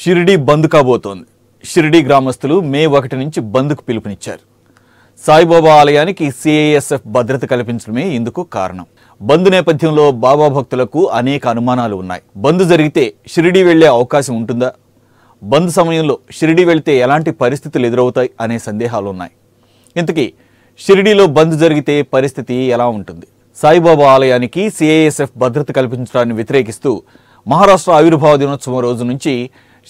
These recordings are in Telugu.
షిరిడీ బంద్ కాబోతోంది షిరిడీ గ్రామస్తులు మే ఒకటి నుంచి బంద్కు పిలుపునిచ్చారు సాయిబాబా ఆలయానికి సిఐఎస్ఎఫ్ భద్రత కల్పించడమే ఇందుకు కారణం బంద్ నేపథ్యంలో బాబా భక్తులకు అనేక అనుమానాలు ఉన్నాయి బంద్ జరిగితే షిరిడీ వెళ్లే అవకాశం ఉంటుందా బంద్ సమయంలో షిరిడీ వెళితే ఎలాంటి పరిస్థితులు ఎదురవుతాయి అనే సందేహాలు ఉన్నాయి ఇంతకీ షిరిడీలో బంద్ జరిగితే పరిస్థితి ఎలా ఉంటుంది సాయిబాబా ఆలయానికి సిఐఎస్ఎఫ్ భద్రత కల్పించడాన్ని వ్యతిరేకిస్తూ మహారాష్ట్ర ఆవిర్భావ దినోత్సవం రోజు నుంచి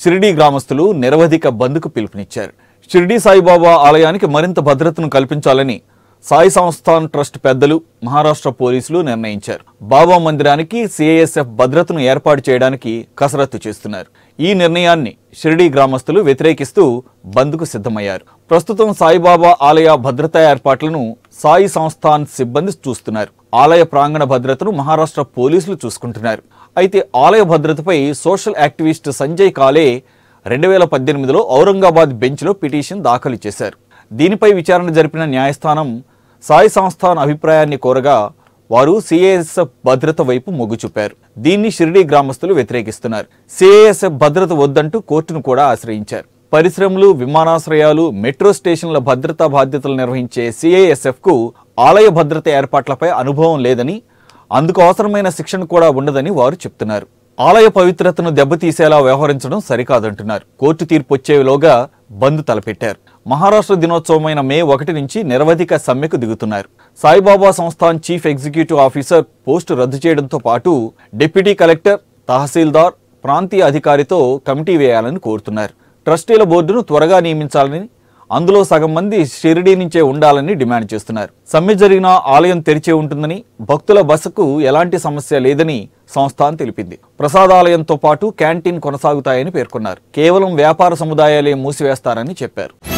షిరిడీ గ్రామస్తులు నిరవధిక బంద్కు పిలుపునిచ్చారు షిరిడీ సాయిబాబా ఆలయానికి మరింత భద్రతను కల్పించాలని సాయి సంస్థాన్ ట్రస్ట్ పెద్దలు మహారాష్ట్ర పోలీసులు నిర్ణయించారు బాబా మందిరానికి సిఐఎస్ఎఫ్ భద్రతను ఏర్పాటు చేయడానికి కసరత్తు చేస్తున్నారు ఈ నిర్ణయాన్ని షిరిడీ గ్రామస్తులు వ్యతిరేకిస్తూ బంద్కు సిద్ధమయ్యారు ప్రస్తుతం సాయిబాబా ఆలయ భద్రతా ఏర్పాట్లను సాయి సంస్థాన్ సిబ్బంది చూస్తున్నారు ఆలయ ప్రాంగణ భద్రతను మహారాష్ట్ర పోలీసులు చూసుకుంటున్నారు అయితే ఆలయ భద్రతపై సోషల్ యాక్టివిస్ట్ సంజయ్ కాలే రెండు వేల పద్దెనిమిదిలో ఔరంగాబాద్ బెంచ్లో పిటిషన్ దాఖలు చేశారు దీనిపై విచారణ జరిపిన న్యాయస్థానం సాయి సంస్థాన్ అభిప్రాయాన్ని కోరగా వారు సిఐఎస్ఎఫ్ భద్రత వైపు మొగ్గు చూపారు దీన్ని షిరిడీ గ్రామస్తులు వ్యతిరేకిస్తున్నారు సిఐఎస్ఎఫ్ భద్రత వద్దంటూ కోర్టును కూడా ఆశ్రయించారు పరిశ్రమలు విమానాశ్రయాలు మెట్రో స్టేషన్ల భద్రతా బాధ్యతలు నిర్వహించే సిఐఎస్ఎఫ్కు ఆలయ భద్రత ఏర్పాట్లపై అనుభవం లేదని అందుకు అవసరమైన శిక్షణ కూడా ఉండదని వారు చెప్తున్నారు ఆలయ పవిత్రతను దెబ్బతీసేలా వ్యవహరించడం సరికాదంటున్నారు కోర్టు తీర్పు వచ్చేలోగా బంద్ తలపెట్టారు మహారాష్ట్ర దినోత్సవమైన మే ఒకటి నుంచి నిరవధిక సమ్మెకు దిగుతున్నారు Saibaba Sansthan chief executive officer post రద్దు చేయడంతో పాటు డిప్యూటీ కలెక్టర్ తహసీల్దార్ ప్రాంతీయ అధికారితో కమిటీ వేయాలని కోరుతున్నారు ట్రస్టీల బోర్డును త్వరగా నియమించాలని అందులో సగం మంది షిరిడీ నుంచే ఉండాలని డిమాండ్ చేస్తున్నారు సమ్మె జరిగిన ఆలయం తెరిచే ఉంటుందని భక్తుల బసకు ఎలాంటి సమస్య లేదని సంస్థ తెలిపింది ప్రసాదాలయంతో పాటు క్యాంటీన్ కొనసాగుతాయని పేర్కొన్నారు కేవలం వ్యాపార సముదాయాలే మూసివేస్తారని చెప్పారు